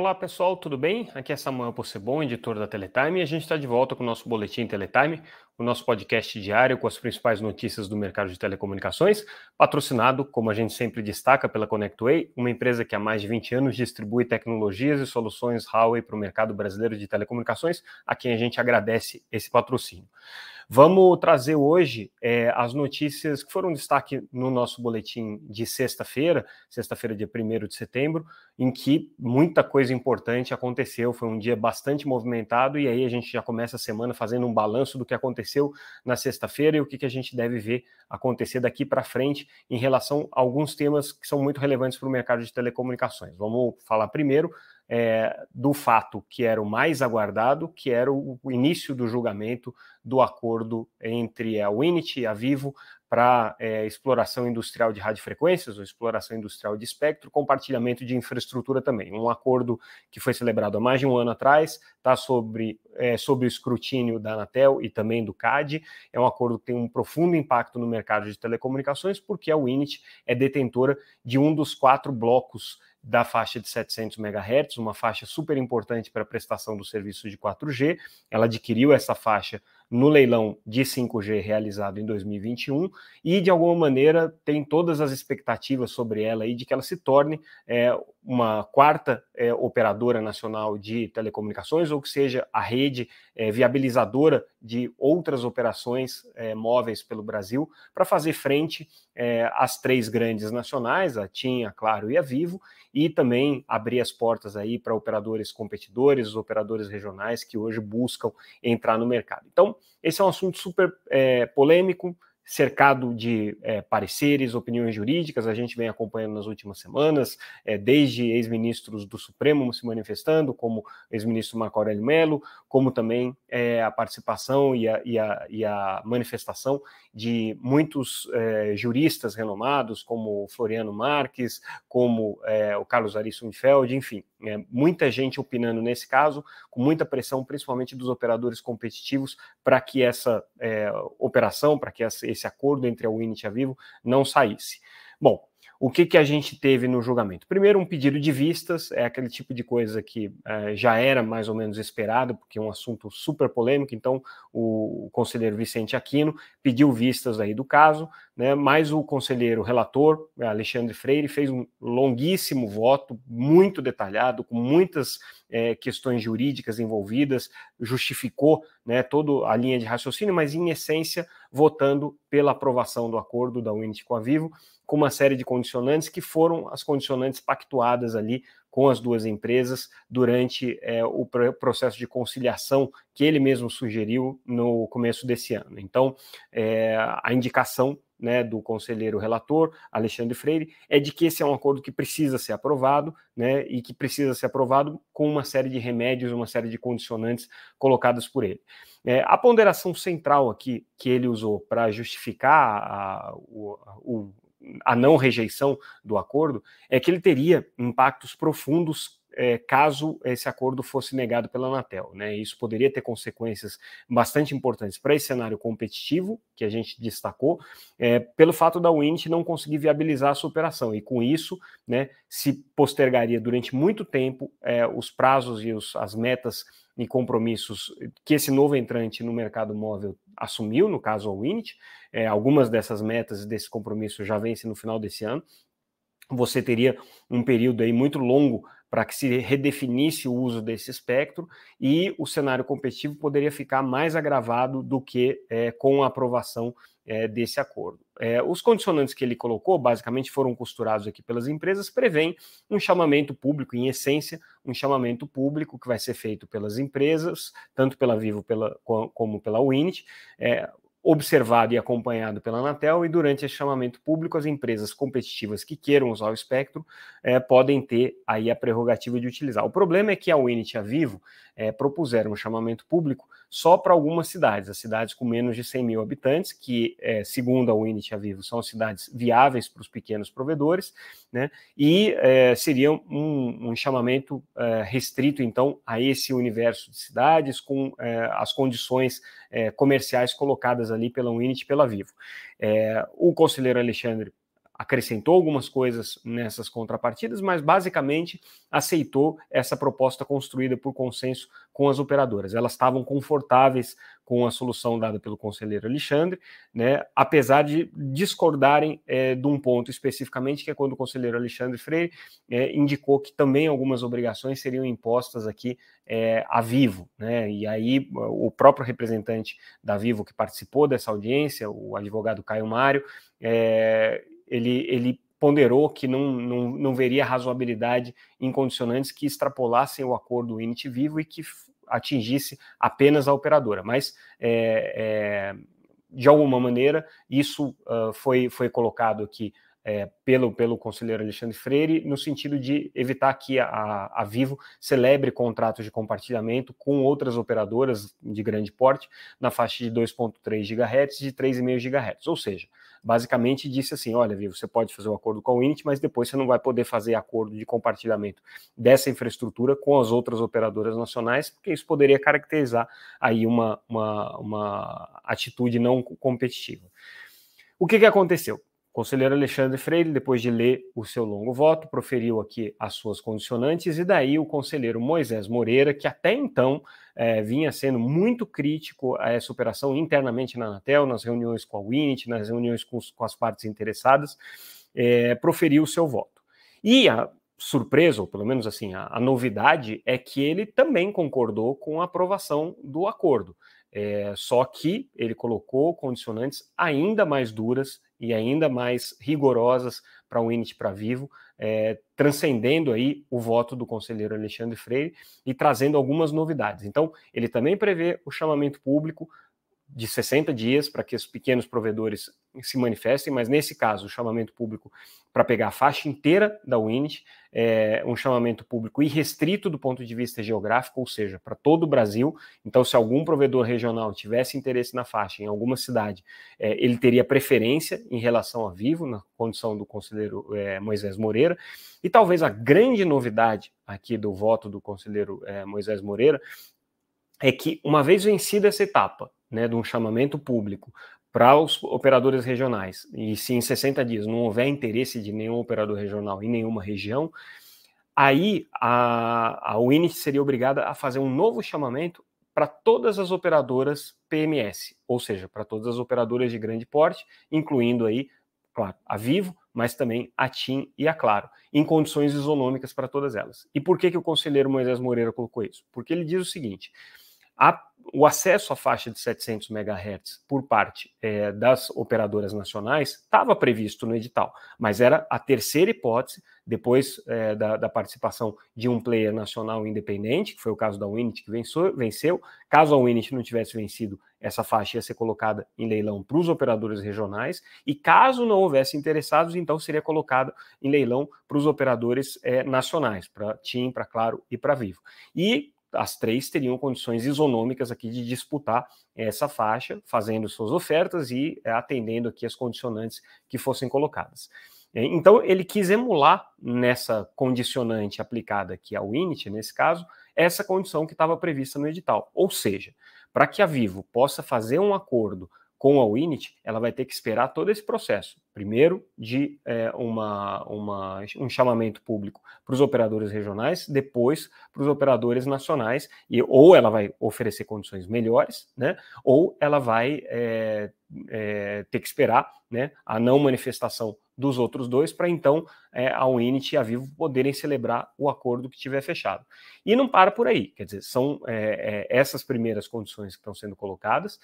Olá pessoal, tudo bem? Aqui é Samuel Possebon, editor da Teletime, e a gente está de volta com o nosso Boletim Teletime, o nosso podcast diário com as principais notícias do mercado de telecomunicações, patrocinado, como a gente sempre destaca, pela Connectway, uma empresa que há mais de 20 anos distribui tecnologias e soluções Huawei para o mercado brasileiro de telecomunicações, a quem a gente agradece esse patrocínio. Vamos trazer hoje é, as notícias que foram destaque no nosso boletim de sexta-feira, sexta-feira, dia 1 de setembro, em que muita coisa importante aconteceu. Foi um dia bastante movimentado, e aí a gente já começa a semana fazendo um balanço do que aconteceu na sexta-feira e o que, que a gente deve ver acontecer daqui para frente em relação a alguns temas que são muito relevantes para o mercado de telecomunicações. Vamos falar primeiro é, do fato que era o mais aguardado, que era o, o início do julgamento do acordo entre a Unity e a Vivo para é, exploração industrial de radiofrequências ou exploração industrial de espectro, compartilhamento de infraestrutura também. Um acordo que foi celebrado há mais de um ano atrás, está sobre, é, sobre o escrutínio da Anatel e também do CAD. É um acordo que tem um profundo impacto no mercado de telecomunicações, porque a Winit é detentora de um dos quatro blocos da faixa de 700 MHz, uma faixa super importante para a prestação do serviço de 4G. Ela adquiriu essa faixa no leilão de 5G realizado em 2021 e, de alguma maneira, tem todas as expectativas sobre ela e de que ela se torne é, uma quarta é, operadora nacional de telecomunicações ou que seja a rede é, viabilizadora de outras operações é, móveis pelo Brasil para fazer frente é, às três grandes nacionais, a TIM, a Claro e a Vivo, e também abrir as portas aí para operadores competidores, operadores regionais que hoje buscam entrar no mercado. Então, esse é um assunto super é, polêmico, cercado de é, pareceres, opiniões jurídicas, a gente vem acompanhando nas últimas semanas, é, desde ex-ministros do Supremo se manifestando, como ex-ministro Marco Aurélio Melo, como também é, a participação e a, e, a, e a, manifestação de muitos juristas renomados, como Floriano Marques, como o Carlos Feld, enfim, né, muita gente opinando nesse caso, com muita pressão, principalmente dos operadores competitivos, para que essa operação, para que essa esse acordo entre a Unity e a Vivo não saísse. Bom, o que, que a gente teve no julgamento? Primeiro, um pedido de vistas, é aquele tipo de coisa que é, já era mais ou menos esperado, porque é um assunto super polêmico, então o, conselheiro Vicente Aquino pediu vistas aí do caso, né, mas o conselheiro relator, é, Alexandre Freire, fez um longuíssimo voto, muito detalhado, com muitas é, questões jurídicas envolvidas, justificou né, toda a linha de raciocínio, mas em essência votando pela aprovação do acordo da Unity com a Vivo, com uma série de condicionantes que foram as condicionantes pactuadas ali com as duas empresas durante é, o processo de conciliação que ele mesmo sugeriu no começo desse ano. Então, é, a indicação né, do conselheiro relator, Alexandre Freire, é de que esse é um acordo que precisa ser aprovado, né, e que precisa ser aprovado com uma série de remédios, uma série de condicionantes colocadas por ele. É, a ponderação central aqui que ele usou para justificar a, o, o, a não rejeição do acordo, é que ele teria impactos profundos é, caso esse acordo fosse negado pela Anatel. Né? Isso poderia ter consequências bastante importantes para esse cenário competitivo, que a gente destacou, é, pelo fato da Wind não conseguir viabilizar a sua operação. E com isso, né, se postergaria durante muito tempo é, os prazos e os, as metas e compromissos que esse novo entrante no mercado móvel assumiu, no caso a Winit, é, algumas dessas metas e desse compromisso já vence no final desse ano, você teria um período aí muito longo para que se redefinisse o uso desse espectro e o cenário competitivo poderia ficar mais agravado do que é, com a aprovação é, desse acordo. É, os condicionantes que ele colocou, basicamente, foram costurados aqui pelas empresas, prevêem um chamamento público, em essência, um chamamento público que vai ser feito pelas empresas, tanto pela Vivo pela, como pela Winit. É, observado e acompanhado pela Anatel, e durante esse chamamento público, as empresas competitivas que queiram usar o espectro eh, podem ter aí a prerrogativa de utilizar. O problema é que a Winit e a Vivo eh, propuseram um chamamento público só para algumas cidades, as cidades com menos de 100 mil habitantes, que, é, segundo a Unity a Vivo, são cidades viáveis para os pequenos provedores, né? e é, seria um, um chamamento é, restrito, então, a esse universo de cidades, com é, as condições é, comerciais colocadas ali pela Unity e pela Vivo. É, o conselheiro Alexandre acrescentou algumas coisas nessas contrapartidas, mas basicamente aceitou essa proposta construída por consenso com as operadoras. Elas estavam confortáveis com a solução dada pelo conselheiro Alexandre, né, apesar de discordarem é, de um ponto especificamente, que é quando o conselheiro Alexandre Freire é, indicou que também algumas obrigações seriam impostas aqui é, a Vivo. Né, e aí o próprio representante da Vivo que participou dessa audiência, o advogado Caio Mário, é, ele, ele ponderou que não, não, não veria razoabilidade em condicionantes que extrapolassem o acordo INIT vivo e que atingisse apenas a operadora. Mas, é, é, de alguma maneira, isso uh, foi, foi colocado aqui é, pelo, pelo conselheiro Alexandre Freire, no sentido de evitar que a, a Vivo celebre contratos de compartilhamento com outras operadoras de grande porte na faixa de 2,3 GHz e de 3,5 GHz. Ou seja, basicamente disse assim: olha, viu, você pode fazer um acordo com a Unity, mas depois você não vai poder fazer acordo de compartilhamento dessa infraestrutura com as outras operadoras nacionais, porque isso poderia caracterizar aí uma, uma, uma atitude não competitiva. O que, que aconteceu? Conselheiro Alexandre Freire, depois de ler o seu longo voto, proferiu aqui as suas condicionantes, e daí o conselheiro Moisés Moreira, que até então é, vinha sendo muito crítico a essa operação internamente na Anatel, nas reuniões com a WINIT, nas reuniões com, os, com as partes interessadas, é, proferiu o seu voto. E a surpresa, ou pelo menos assim, a, a novidade, é que ele também concordou com a aprovação do acordo. É, só que ele colocou condicionantes ainda mais duras e ainda mais rigorosas para o INIT para vivo, é, transcendendo aí o voto do conselheiro Alexandre Freire e trazendo algumas novidades. Então, ele também prevê o chamamento público, de 60 dias para que os pequenos provedores se manifestem, mas nesse caso, o chamamento público para pegar a faixa inteira da Winit, é um chamamento público irrestrito do ponto de vista geográfico, ou seja, para todo o Brasil. Então, se algum provedor regional tivesse interesse na faixa em alguma cidade, é, ele teria preferência em relação a Vivo, na condição do conselheiro é, Moisés Moreira. E talvez a grande novidade aqui do voto do conselheiro é, Moisés Moreira é que, uma vez vencida essa etapa né, de um chamamento público para os operadores regionais, e se em 60 dias não houver interesse de nenhum operador regional em nenhuma região, aí a, a Winit seria obrigada a fazer um novo chamamento para todas as operadoras PMS, ou seja, para todas as operadoras de grande porte, incluindo aí, claro, a Vivo, mas também a TIM e a Claro, em condições isonômicas para todas elas. E por que, que o conselheiro Moisés Moreira colocou isso? Porque ele diz o seguinte: a, o acesso à faixa de 700 MHz por parte é, das operadoras nacionais estava previsto no edital, mas era a terceira hipótese, depois é, da, da, participação de um player nacional independente, que foi o caso da Winit, que venceu. Caso a Winit não tivesse vencido, essa faixa ia ser colocada em leilão para os operadores regionais, e caso não houvesse interessados, então seria colocada em leilão para os operadores é, nacionais, para TIM, para Claro e para Vivo. E as três teriam condições isonômicas aqui de disputar essa faixa, fazendo suas ofertas e eh, atendendo aqui as condicionantes que fossem colocadas. É, então, ele quis emular nessa condicionante aplicada aqui ao INIT, nesse caso, essa condição que estava prevista no edital. Ou seja, para que a Vivo possa fazer um acordo com a Winit, ela vai ter que esperar todo esse processo, Primeiro, de é, uma, uma, um chamamento público para os operadores regionais, depois para os operadores nacionais, e ou ela vai oferecer condições melhores, né, ou ela vai é, é, ter que esperar né, a não manifestação dos outros dois para então é, a Unity e a Vivo poderem celebrar o acordo que tiver fechado. E não para por aí, quer dizer, são é, é, essas primeiras condições que estão sendo colocadas,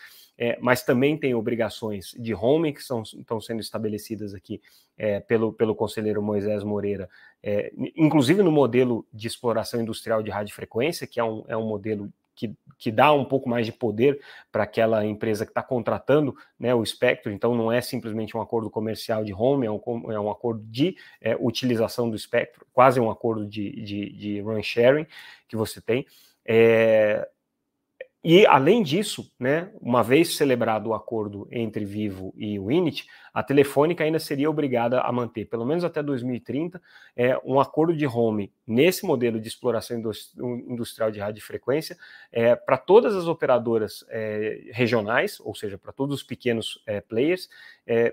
mas também tem obrigações de homing que estão sendo estabelecidas estabelecidas aqui é, pelo, pelo conselheiro Moisés Moreira, é, inclusive no modelo de exploração industrial de radiofrequência, que é um, é um modelo que, que dá um pouco mais de poder para aquela empresa que está contratando né, o espectro, então não é simplesmente um acordo comercial de home, é um, é um acordo de é, utilização do espectro, quase um acordo de, de, de run sharing que você tem. É, e, além disso, né, uma vez celebrado o acordo entre Vivo e o Init, a Telefônica ainda seria obrigada a manter, pelo menos até 2030, é, um acordo de home nesse modelo de exploração industrial de radiofrequência é, para todas as operadoras é, regionais, ou seja, para todos os pequenos é, players, é,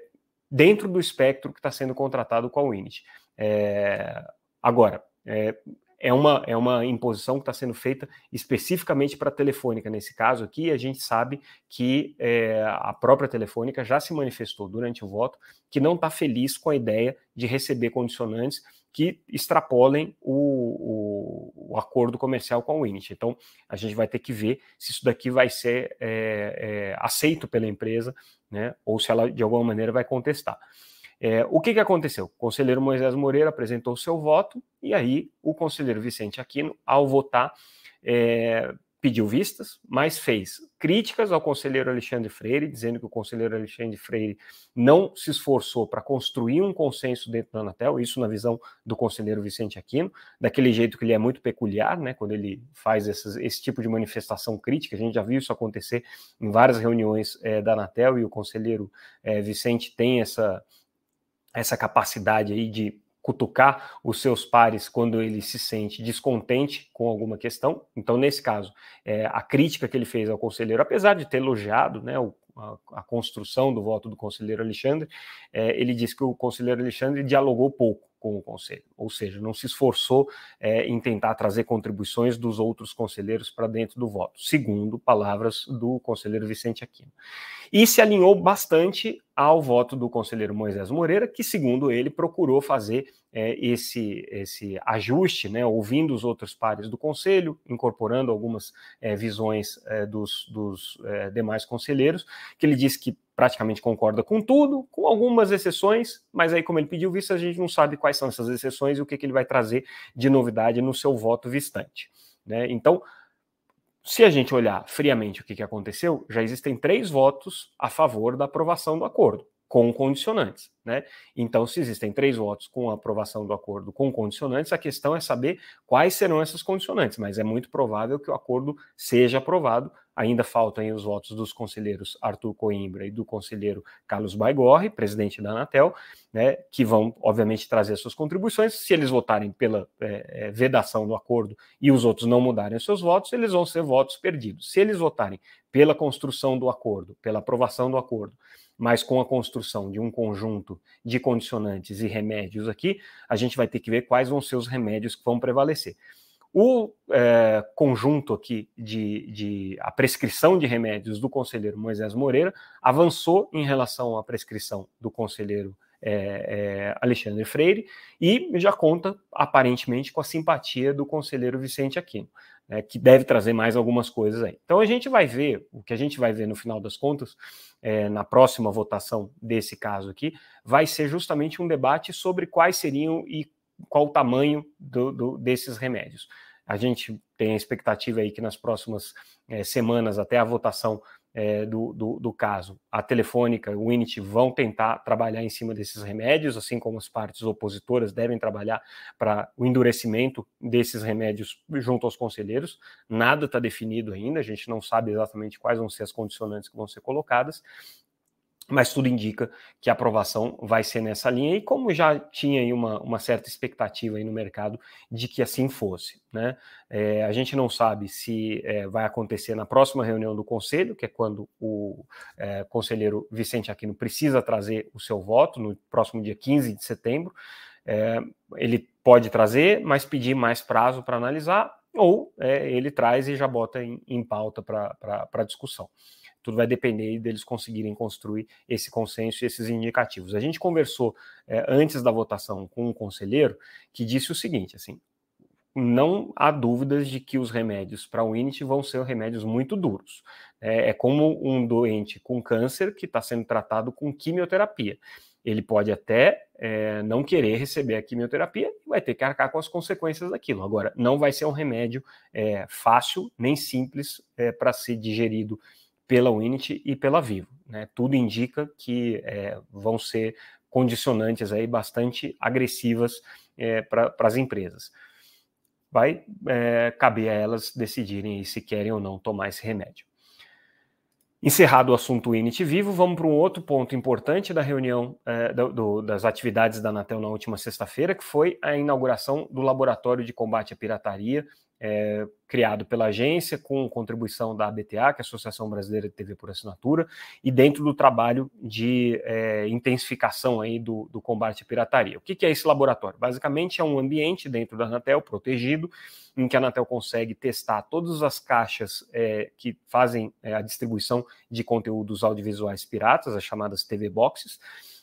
dentro do espectro que está sendo contratado com a Init. É, agora, é, é uma, é uma imposição que está sendo feita especificamente para a telefônica nesse caso aqui, a gente sabe que é, a própria telefônica já se manifestou durante o voto que não está feliz com a ideia de receber condicionantes que extrapolem o, o, o acordo comercial com a Winit. Então, a gente vai ter que ver se isso daqui vai ser é, é, aceito pela empresa, né, ou se ela de alguma maneira vai contestar. É, o que, que aconteceu? O conselheiro Moisés Moreira apresentou seu voto e aí o conselheiro Vicente Aquino, ao votar, é, pediu vistas, mas fez críticas ao conselheiro Alexandre Freire, dizendo que o conselheiro Alexandre Freire não se esforçou para construir um consenso dentro da Anatel, isso na visão do conselheiro Vicente Aquino, daquele jeito que ele é muito peculiar, né, quando ele faz essas, esse tipo de manifestação crítica, a gente já viu isso acontecer em várias reuniões é, da Anatel, e o conselheiro é, Vicente tem essa essa capacidade aí de cutucar os seus pares quando ele se sente descontente com alguma questão. Então, nesse caso, é, a crítica que ele fez ao conselheiro, apesar de ter elogiado né, o, a, a, construção do voto do conselheiro Alexandre, é, ele disse que o conselheiro Alexandre dialogou pouco com o conselho, ou seja, não se esforçou é, em tentar trazer contribuições dos outros conselheiros para dentro do voto, segundo palavras do conselheiro Vicente Aquino. E se alinhou bastante ao voto do conselheiro Moisés Moreira, que, segundo ele, procurou fazer é, esse, esse ajuste, né, ouvindo os outros pares do conselho, incorporando algumas é, visões é, dos, dos demais conselheiros, que ele disse que praticamente concorda com tudo, com algumas exceções, mas aí, como ele pediu vista, a gente não sabe quais são essas exceções e o que, que ele vai trazer de novidade no seu voto vistante. Né? Então, se a gente olhar friamente o que, que aconteceu, já existem três votos a favor da aprovação do acordo com condicionantes. Né? Então, se existem três votos com aprovação do acordo com condicionantes, a questão é saber quais serão essas condicionantes, mas é muito provável que o acordo seja aprovado. Ainda faltam os votos dos conselheiros Arthur Coimbra e do conselheiro Carlos Baigorre, presidente da Anatel, né, que vão, obviamente, trazer suas contribuições. Se eles votarem pela é, é vedação do acordo e os outros não mudarem seus votos, eles vão ser votos perdidos. Se eles votarem pela construção do acordo, pela aprovação do acordo, mas com a construção de um conjunto de condicionantes e remédios aqui, a gente vai ter que ver quais vão ser os remédios que vão prevalecer. O é, conjunto aqui de, de, a prescrição de remédios do conselheiro Moisés Moreira avançou em relação à prescrição do conselheiro é, é, Alexandre Freire, e já conta aparentemente com a simpatia do conselheiro Vicente Aquino, né, que deve trazer mais algumas coisas aí. Então a gente vai ver, o que a gente vai ver no final das contas, é, na próxima votação desse caso aqui, vai ser justamente um debate sobre quais seriam e qual o tamanho do, do, desses remédios. A gente tem a expectativa aí que nas próximas é, semanas, até a votação é, do, do, do, caso. A Telefônica e o INIT vão tentar trabalhar em cima desses remédios, assim como as partes opositoras devem trabalhar para o endurecimento desses remédios junto aos conselheiros. Nada está definido ainda, a gente não sabe exatamente quais vão ser as condicionantes que vão ser colocadas, mas tudo indica que a aprovação vai ser nessa linha, e como já tinha aí uma, uma certa expectativa aí no mercado de que assim fosse. Né? É, a gente não sabe se é, vai acontecer na próxima reunião do Conselho, que é quando o é, conselheiro Vicente Aquino precisa trazer o seu voto, no próximo dia 15 de setembro. É, ele pode trazer, mas pedir mais prazo para analisar, ou é, ele traz e já bota em, em pauta para discussão tudo vai depender deles conseguirem construir esse consenso e esses indicativos. A gente conversou é, antes da votação com um conselheiro que disse o seguinte, assim, não há dúvidas de que os remédios para o INIT vão ser remédios muito duros. É, é como um doente com câncer que está sendo tratado com quimioterapia. Ele pode até é, não querer receber a quimioterapia e vai ter que arcar com as consequências daquilo. Agora, não vai ser um remédio é, fácil nem simples para ser digerido pela Unity e pela Vivo. Né? Tudo indica que é, vão ser condicionantes aí bastante agressivas é, para as empresas. Vai é, caber a elas decidirem se querem ou não tomar esse remédio. Encerrado o assunto Unity Vivo, vamos para um outro ponto importante da reunião é, do, do, das atividades da Anatel na última sexta-feira, que foi a inauguração do Laboratório de Combate à Pirataria é, criado pela agência, com contribuição da ABTA, que é a Associação Brasileira de TV por Assinatura, e dentro do trabalho de é, intensificação aí do, do, combate à pirataria. O que, que, é esse laboratório? Basicamente é um ambiente dentro da Anatel, protegido, em que a Anatel consegue testar todas as caixas é, que fazem é, a distribuição de conteúdos audiovisuais piratas, as chamadas TV Boxes,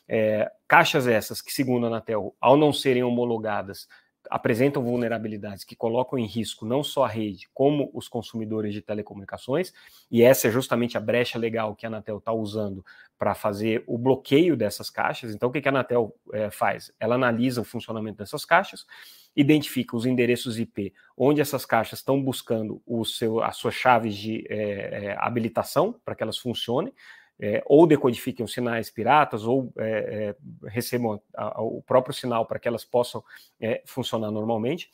é, caixas essas que, segundo a Anatel, ao não serem homologadas, apresentam vulnerabilidades que colocam em risco não só a rede, como os consumidores de telecomunicações, e essa é justamente a brecha legal que a Anatel está usando para fazer o bloqueio dessas caixas. Então, o que, que a Anatel é, faz? Ela analisa o funcionamento dessas caixas, identifica os endereços IP onde essas caixas estão buscando o seu, as suas chaves de é, é, habilitação para que elas funcionem, é, ou decodifiquem os sinais piratas, ou é, é, recebam a, a, o próprio sinal para que elas possam é, funcionar normalmente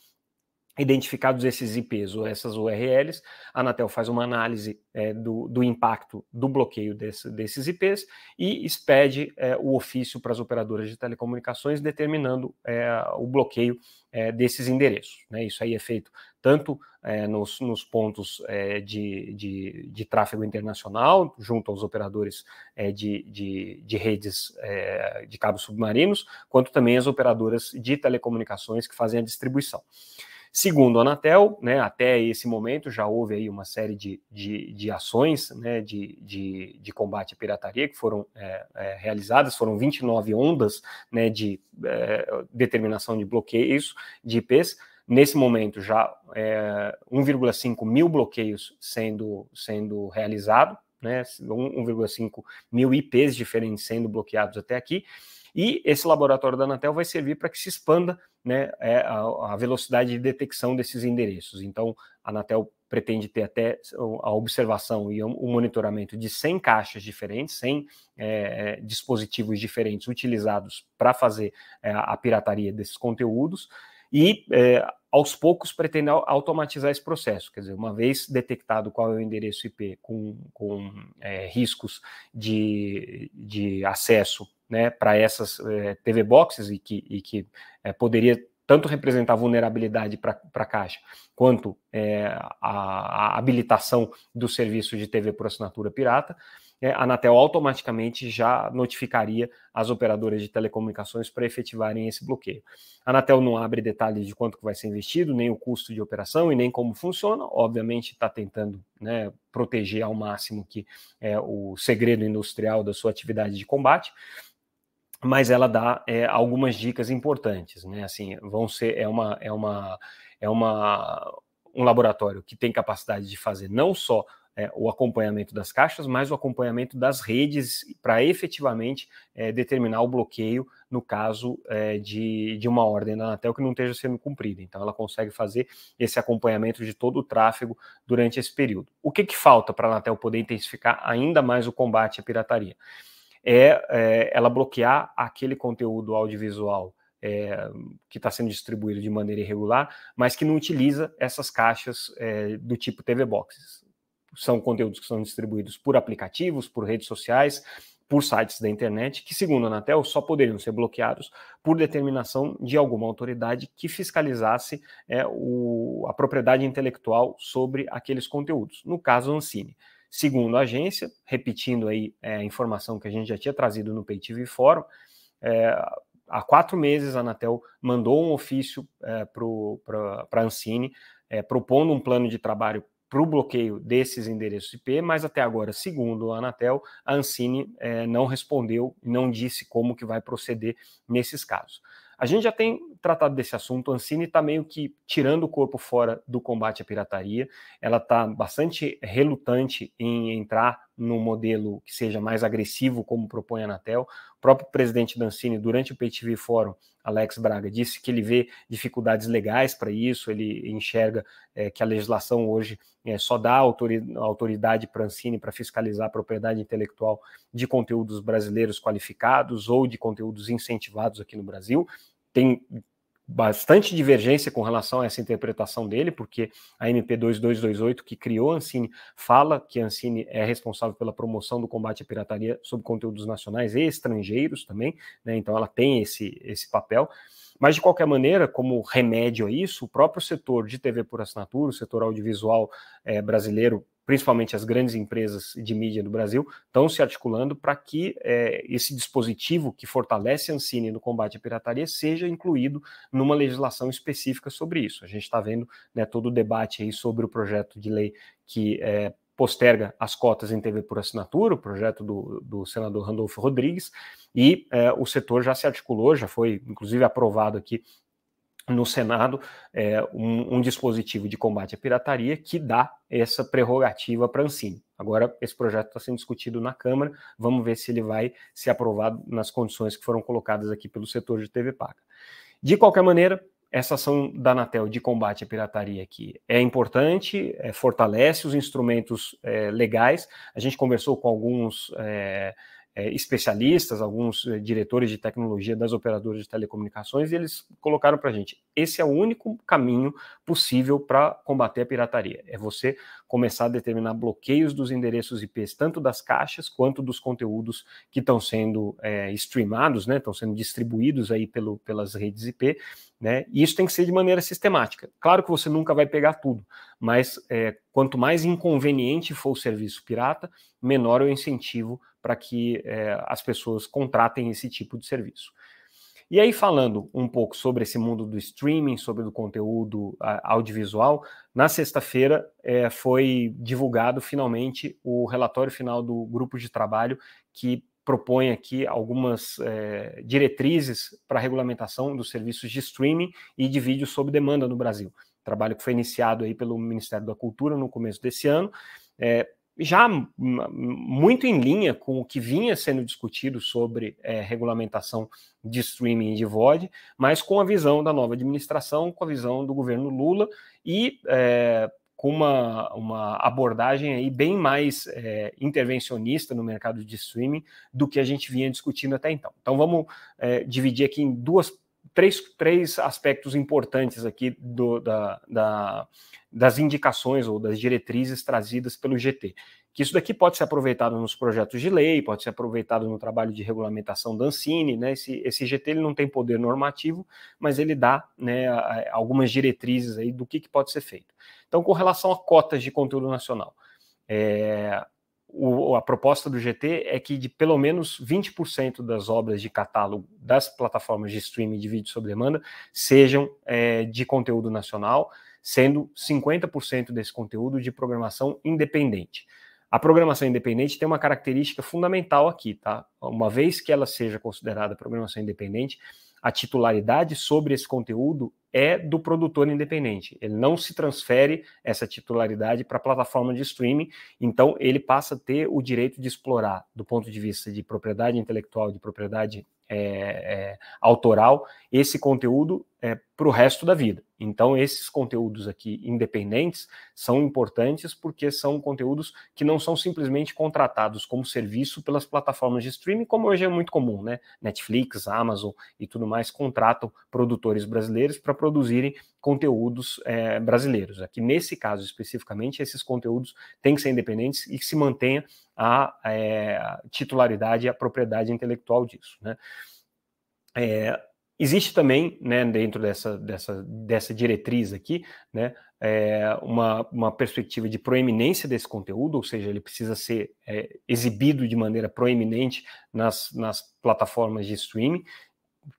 identificados esses IPs ou essas URLs, a Anatel faz uma análise é, do, do, impacto do bloqueio desse, desses IPs e expede é, o ofício para as operadoras de telecomunicações determinando é, o bloqueio é, desses endereços. Né? Isso aí é feito tanto é, nos, nos, pontos é, de, de, de, tráfego internacional, junto aos operadores de, de, de, redes de cabos submarinos, quanto também as operadoras de telecomunicações que fazem a distribuição. Segundo a Anatel, né, até esse momento já houve aí uma série de, de, de ações né, de, de, de combate à pirataria que foram é, é, realizadas, foram 29 ondas né, de é, determinação de bloqueios de IPs. Nesse momento, já 1,5 é, mil bloqueios sendo, sendo realizado, né, 1,5 mil IPs diferentes sendo bloqueados até aqui. E esse laboratório da Anatel vai servir para que se expanda né, é, a, a velocidade de detecção desses endereços. Então, a Anatel pretende ter até a observação e o monitoramento de 100 caixas diferentes, 100 é, é, dispositivos diferentes utilizados para fazer é, a pirataria desses conteúdos e é, aos poucos pretende automatizar esse processo, quer dizer, uma vez detectado qual é o endereço IP com, com é, riscos de, de acesso né, para essas é, eh, TV boxes e que, e que é, poderia tanto representar vulnerabilidade para a Caixa, quanto eh, a, a, habilitação do serviço de TV por assinatura pirata, a Anatel automaticamente já notificaria as operadoras de telecomunicações para efetivarem esse bloqueio. A Anatel não abre detalhes de quanto que vai ser investido, nem o custo de operação e nem como funciona. Obviamente está tentando né, proteger ao máximo que é, o segredo industrial da sua atividade de combate mas ela dá é, algumas dicas importantes, né? Assim, vão ser é uma é uma é uma um laboratório que tem capacidade de fazer não só é, o acompanhamento das caixas, mas o acompanhamento das redes para efetivamente é, determinar o bloqueio no caso é, de, de uma ordem da Anatel que não esteja sendo cumprida. Então, ela consegue fazer esse acompanhamento de todo o tráfego durante esse período. O que, que falta para a Anatel poder intensificar ainda mais o combate à pirataria? é, é ela bloquear aquele conteúdo audiovisual é, que está sendo distribuído de maneira irregular, mas que não utiliza essas caixas é, do tipo TV Boxes. São conteúdos que são distribuídos por aplicativos, por redes sociais, por sites da internet, que, segundo a Anatel, só poderiam ser bloqueados por determinação de alguma autoridade que fiscalizasse é, o, a propriedade intelectual sobre aqueles conteúdos, no caso, a Ancine. Segundo a agência, repetindo aí é, a informação que a gente já tinha trazido no PayTV Fórum, é, há quatro meses a Anatel mandou um ofício é, para a Ancine é, propondo um plano de trabalho para o bloqueio desses endereços IP, mas até agora, segundo a Anatel, a Ancine é, não respondeu, não disse como que vai proceder nesses casos. A gente já tem tratado desse assunto, a Ancine está meio que tirando o corpo fora do combate à pirataria, ela está bastante relutante em entrar no modelo que seja mais agressivo, como propõe a Anatel. O próprio presidente Dancini, durante o PTV Fórum, Alex Braga, disse que ele vê dificuldades legais para isso, ele enxerga é, que a legislação hoje é, só dá autoridade para Ancine para fiscalizar a propriedade intelectual de conteúdos brasileiros qualificados ou de conteúdos incentivados aqui no Brasil. Tem bastante divergência com relação a essa interpretação dele, porque a MP2228, que criou a Ancine, fala que a Ancine é responsável pela promoção do combate à pirataria sobre conteúdos nacionais e estrangeiros também, né? então ela tem esse, esse papel. Mas, de qualquer maneira, como remédio a isso, o próprio setor de TV por assinatura, o setor audiovisual é, brasileiro principalmente as grandes empresas de mídia do Brasil, estão se articulando para que é, esse dispositivo que fortalece a Ancine no combate à pirataria seja incluído numa legislação específica sobre isso. A gente está vendo né, todo o debate aí sobre o projeto de lei que é, posterga as cotas em TV por assinatura, o projeto do, do senador Randolfo Rodrigues, e é, o setor já se articulou, já foi inclusive aprovado aqui no Senado é, um, um, dispositivo de combate à pirataria que dá essa prerrogativa para a Ancine. Agora, esse projeto está sendo discutido na Câmara, vamos ver se ele vai ser aprovado nas condições que foram colocadas aqui pelo setor de TV paga. De qualquer maneira, essa ação da Anatel de combate à pirataria aqui é importante, é, fortalece os instrumentos é, legais. A gente conversou com alguns é, é, especialistas, alguns é, diretores de tecnologia das operadoras de telecomunicações, e eles colocaram para a gente: esse é o único caminho possível para combater a pirataria. É você começar a determinar bloqueios dos endereços IPs, tanto das caixas quanto dos conteúdos que estão sendo é, streamados, né, estão sendo distribuídos aí pelo, pelas redes IP. Né? E isso tem que ser de maneira sistemática. Claro que você nunca vai pegar tudo, mas é, quanto mais inconveniente for o serviço pirata, menor é o incentivo para que é, as pessoas contratem esse tipo de serviço. E aí, falando um pouco sobre esse mundo do streaming, sobre o conteúdo audiovisual, na sexta-feira é, foi divulgado finalmente o relatório final do grupo de trabalho que propõe aqui algumas é, diretrizes para a regulamentação dos serviços de streaming e de vídeo sob demanda no Brasil. Trabalho que foi iniciado aí pelo Ministério da Cultura no começo desse ano. É, já muito em linha com o que vinha sendo discutido sobre é, regulamentação de streaming e de VOD, mas com a visão da nova administração, com a visão do governo Lula e é, com uma, uma abordagem aí bem mais é, intervencionista no mercado de streaming do que a gente vinha discutindo até então. Então vamos é, dividir aqui em duas três, três aspectos importantes aqui do, da, da, das indicações ou das diretrizes trazidas pelo GT. Que isso daqui pode ser aproveitado nos projetos de lei, pode ser aproveitado no trabalho de regulamentação da Ancine, né? Esse, esse GT ele não tem poder normativo, mas ele dá né, algumas diretrizes aí do que, que pode ser feito. Então, com relação a cotas de conteúdo nacional, é, o, a proposta do GT é que de pelo menos 20% das obras de catálogo das plataformas de streaming de vídeo sob demanda sejam é, de conteúdo nacional, sendo 50% desse conteúdo de programação independente. A programação independente tem uma característica fundamental aqui, tá? Uma vez que ela seja considerada programação independente, a titularidade sobre esse conteúdo é do produtor independente. Ele não se transfere essa titularidade para a plataforma de streaming, então ele passa a ter o direito de explorar, do ponto de vista de propriedade intelectual, de propriedade é, é, autoral, esse conteúdo é, para o resto da vida. Então, esses conteúdos aqui independentes são importantes porque são conteúdos que não são simplesmente contratados como serviço pelas plataformas de streaming, como hoje é muito comum, né? Netflix, Amazon e tudo mais contratam produtores brasileiros para produzirem conteúdos é, brasileiros. Aqui, nesse caso especificamente, esses conteúdos têm que ser independentes e que se mantenha a, é, titularidade e a propriedade intelectual disso, né? É, Existe também, né, dentro dessa, dessa, dessa diretriz aqui, né, é, uma, uma perspectiva de proeminência desse conteúdo, ou seja, ele precisa ser é, exibido de maneira proeminente nas, nas plataformas de streaming.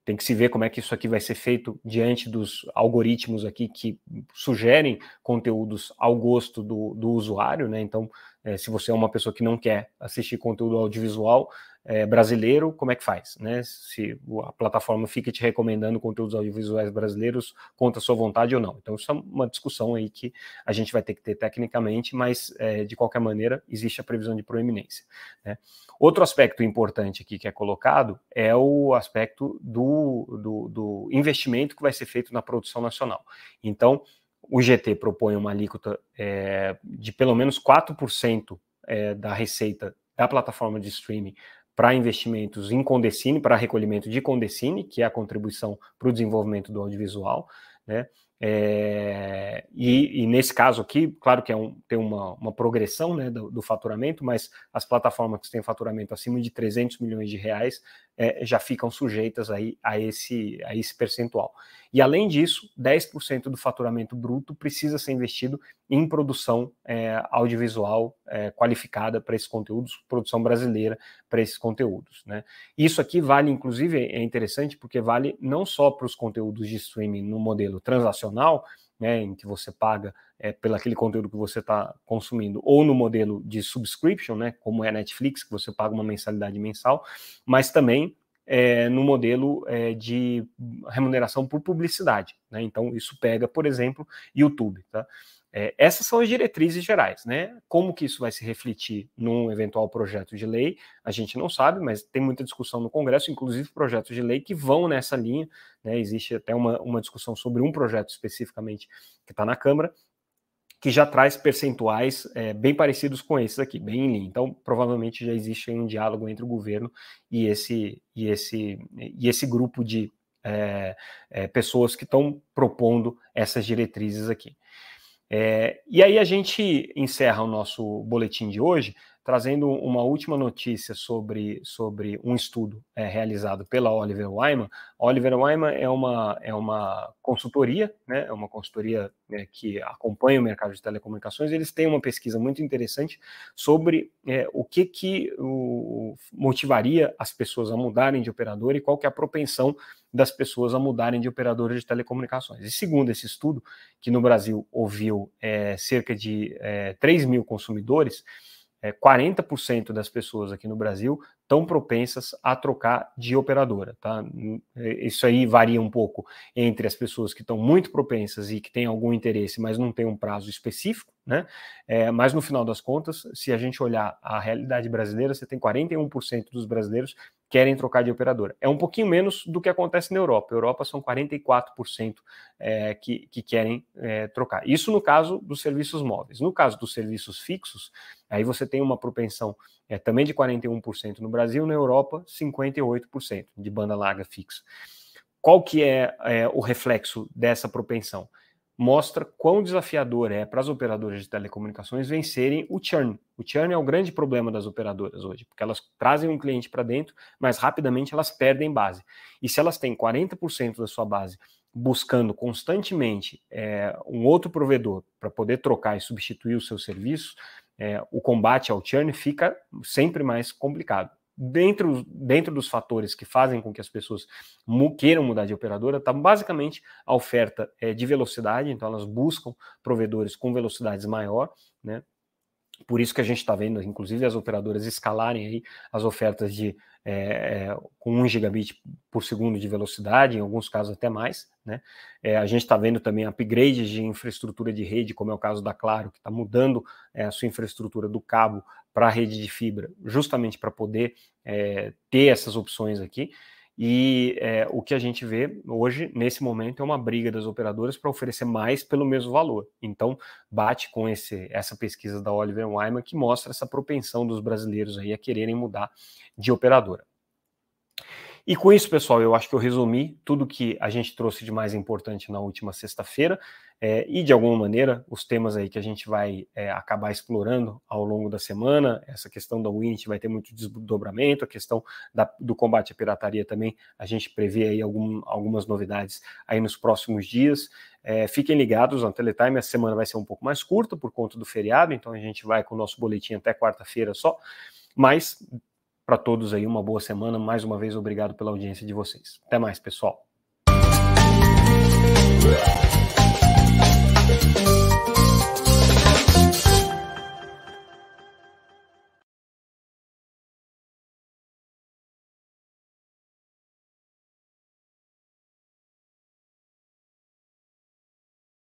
Tem que se ver como é que isso aqui vai ser feito diante dos algoritmos aqui que sugerem conteúdos ao gosto do, do usuário, né? Então, é, se você é uma pessoa que não quer assistir conteúdo audiovisual, é, brasileiro, como é que faz? Né? Se a plataforma fica te recomendando conteúdos audiovisuais brasileiros contra a sua vontade ou não. Então, isso é uma discussão aí que a gente vai ter que ter tecnicamente, mas é, de qualquer maneira, existe a previsão de proeminência. Né? Outro aspecto importante aqui que é colocado é o aspecto do, do, do investimento que vai ser feito na produção nacional. Então, o GT propõe uma alíquota é, de pelo menos 4% é, da receita da plataforma de streaming para investimentos em Condecine, para recolhimento de Condecine, que é a contribuição para o desenvolvimento do audiovisual, né? É, e, e, nesse caso aqui, claro que é um, tem uma, uma progressão né, do, do, faturamento, mas as plataformas que têm faturamento acima de 300 milhões de reais, é, já ficam sujeitas aí a esse, a esse percentual. E além disso, 10% do faturamento bruto precisa ser investido em produção é, audiovisual é, qualificada para esses conteúdos, produção brasileira para esses conteúdos. Né? Isso aqui vale, inclusive, é interessante porque vale não só para os conteúdos de streaming no modelo transacional, né, em que você paga é, pelo aquele conteúdo que você está consumindo, ou no modelo de subscription, né, como é a Netflix, que você paga uma mensalidade mensal, mas também é, no modelo é, de remuneração por publicidade. Né? Então, isso pega, por exemplo, YouTube. Tá? É, essas são as diretrizes gerais. Né? Como que isso vai se refletir num eventual projeto de lei, a gente não sabe, mas tem muita discussão no Congresso, inclusive projetos de lei que vão nessa linha. Né? Existe até uma, uma discussão sobre um projeto especificamente que está na Câmara, que já traz percentuais é, bem parecidos com esses aqui, bem em linha. Então, provavelmente já existe um diálogo entre o governo e esse, e esse, e esse grupo de é, é, pessoas que estão propondo essas diretrizes aqui. É, e aí a gente encerra o nosso boletim de hoje trazendo uma última notícia sobre, sobre um estudo é, realizado pela Oliver Wyman. A Oliver Wyman é uma, é uma consultoria, né, é uma consultoria né, que acompanha o mercado de telecomunicações. Eles têm uma pesquisa muito interessante sobre é, o que, que o, motivaria as pessoas a mudarem de operador e qual que é a propensão das pessoas a mudarem de operador de telecomunicações. E segundo esse estudo, que no Brasil ouviu é, cerca de é, 3 mil consumidores, 40% é, das pessoas aqui no Brasil estão propensas a trocar de operadora. Tá? Hum, é, isso aí varia um pouco entre as pessoas que estão muito propensas e que têm algum interesse, mas não tem um prazo específico. Né? É, mas no final das contas, se a gente olhar a realidade brasileira, você tem 41% dos brasileiros querem trocar de operadora. É um pouquinho menos do que acontece na Europa. Na Europa são 44% é, que, que querem é, trocar. Isso no caso dos serviços móveis. No caso dos serviços fixos, aí você tem uma propensão é, também de 41% no Brasil, na Europa 58% de banda larga fixa. Qual que é, é o reflexo dessa propensão? mostra quão desafiador é para as operadoras de telecomunicações vencerem o churn. O churn é o grande problema das operadoras hoje, porque elas trazem um cliente para dentro, mas rapidamente elas perdem base. E se elas têm 40% da sua base buscando constantemente é, um outro provedor para poder trocar e substituir o seu serviço, é, o combate ao churn fica sempre mais complicado dentro, dentro dos fatores que fazem com que as pessoas mu queiram mudar de operadora, está basicamente a oferta é, de velocidade, então elas buscam provedores com velocidades maior, né? Por isso que a gente está vendo, inclusive, as operadoras escalarem aí as ofertas de é, é, com 1 gigabit por segundo de velocidade, em alguns casos até mais. Né? É, a gente está vendo também upgrades de infraestrutura de rede, como é o caso da Claro, que está mudando é, a sua infraestrutura do cabo para a rede de fibra, justamente para poder é, ter essas opções aqui. E é, o que a gente vê hoje, nesse momento, é uma briga das operadoras para oferecer mais pelo mesmo valor. Então, bate com esse, essa pesquisa da Oliver Wyman, que mostra essa propensão dos brasileiros aí a quererem mudar de operadora. E com isso, pessoal, eu acho que eu resumi tudo que a gente trouxe de mais importante na última sexta-feira é, e, de alguma maneira, os temas aí que a gente vai é, acabar explorando ao longo da semana. Essa questão da winch vai ter muito desdobramento, a questão da, do combate à pirataria também. A gente prevê aí algum, algumas novidades aí nos próximos dias. É, fiquem ligados na Teletime, a semana vai ser um pouco mais curta por conta do feriado, então a gente vai com o nosso boletim até quarta-feira só. Mas para todos aí, uma boa semana. Mais uma vez, obrigado pela audiência de vocês. Até mais, pessoal.